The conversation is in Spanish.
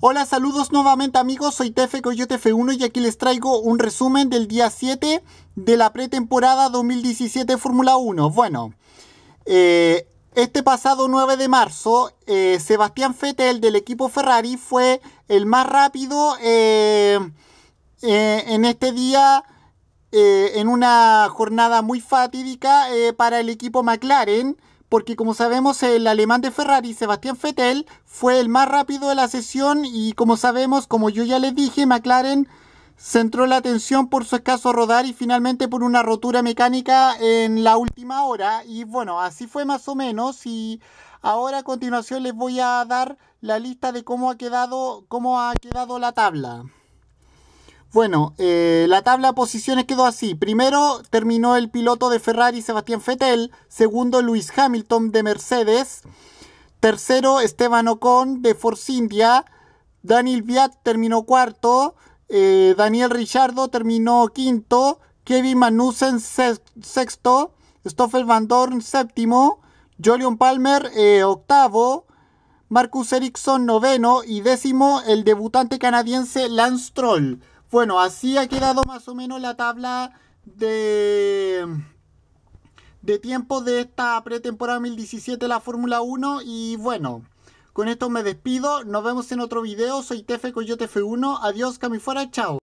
Hola, saludos nuevamente amigos, soy Tefe Coyote 1 y aquí les traigo un resumen del día 7 de la pretemporada 2017 Fórmula 1. Bueno, eh, este pasado 9 de marzo, eh, Sebastián Vettel del equipo Ferrari fue el más rápido eh, en este día, en una jornada muy fatídica para el equipo McLaren porque como sabemos el alemán de Ferrari, Sebastián Vettel, fue el más rápido de la sesión y como sabemos, como yo ya les dije, McLaren centró la atención por su escaso rodar y finalmente por una rotura mecánica en la última hora. Y bueno, así fue más o menos. Y ahora a continuación les voy a dar la lista de cómo ha quedado, cómo ha quedado la tabla. Bueno, eh, la tabla de posiciones quedó así. Primero terminó el piloto de Ferrari Sebastián Vettel, segundo Luis Hamilton de Mercedes, tercero Esteban Ocon de Force India, Daniel Viat terminó cuarto, eh, Daniel Richardo terminó quinto, Kevin Magnussen sexto, Stoffel Van Dorn séptimo, Jolyon Palmer eh, octavo, Marcus Ericsson noveno y décimo el debutante canadiense Lance Troll. Bueno, así ha quedado más o menos la tabla de, de tiempo de esta pretemporada 2017 la Fórmula 1 y bueno. Con esto me despido, nos vemos en otro video, soy Tefe Coyote F1, adiós fuera, chao.